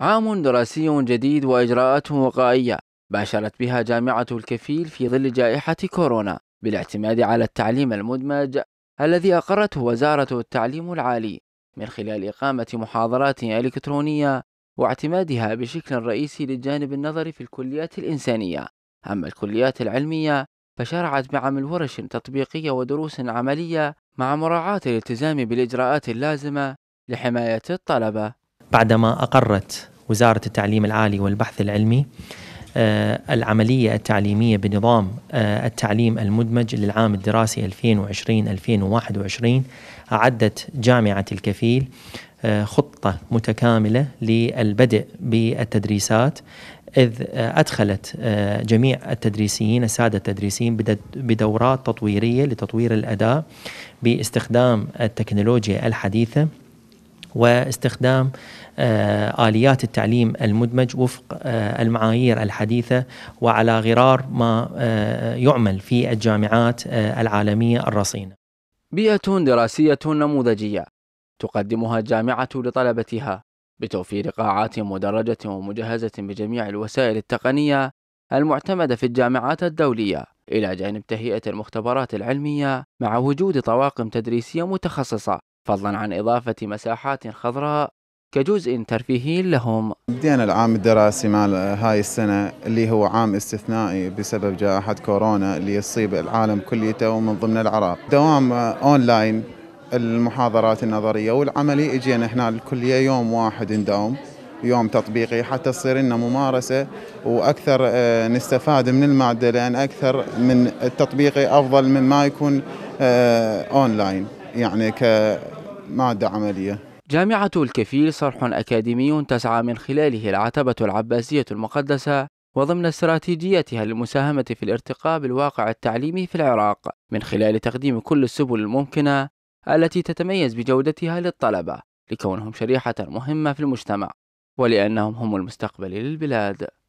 عام دراسي جديد وإجراءات وقائية باشرت بها جامعة الكفيل في ظل جائحة كورونا بالاعتماد على التعليم المدمج الذي أقرته وزارة التعليم العالي من خلال إقامة محاضرات إلكترونية واعتمادها بشكل رئيسي للجانب النظري في الكليات الإنسانية أما الكليات العلمية فشرعت بعمل ورش تطبيقية ودروس عملية مع مراعاة الالتزام بالإجراءات اللازمة لحماية الطلبة بعدما أقرت وزارة التعليم العالي والبحث العلمي آه، العملية التعليمية بنظام آه، التعليم المدمج للعام الدراسي 2020-2021 أعدت جامعة الكفيل آه، خطة متكاملة للبدء بالتدريسات إذ أدخلت جميع التدريسيين السادة التدريسيين بدورات تطويرية لتطوير الأداء باستخدام التكنولوجيا الحديثة واستخدام آه، آليات التعليم المدمج وفق آه، المعايير الحديثة وعلى غرار ما آه، يعمل في الجامعات العالمية الرصينة بيئة دراسية نموذجية تقدمها الجامعة لطلبتها بتوفير قاعات مدرجة ومجهزة بجميع الوسائل التقنية المعتمدة في الجامعات الدولية إلى جانب تهيئة المختبرات العلمية مع وجود طواقم تدريسية متخصصة فضلا عن إضافة مساحات خضراء كجزء ترفيهي لهم بدينا العام الدراسي مال هاي السنة اللي هو عام استثنائي بسبب جائحة كورونا اللي يصيب العالم كليته ومن ضمن العراق دوام أونلاين المحاضرات النظرية والعملي اجينا احنا الكلية يوم واحد نداوم يوم تطبيقي حتى تصير لنا ممارسة وأكثر آه، نستفاد من المادة لأن أكثر من التطبيقي أفضل من ما يكون آه، أونلاين يعني كمادة عملية جامعة الكفيل صرح أكاديمي تسعى من خلاله العتبة العباسية المقدسة وضمن استراتيجيتها للمساهمة في الارتقاء بالواقع التعليمي في العراق من خلال تقديم كل السبل الممكنة التي تتميز بجودتها للطلبة لكونهم شريحة مهمة في المجتمع ولأنهم هم المستقبل للبلاد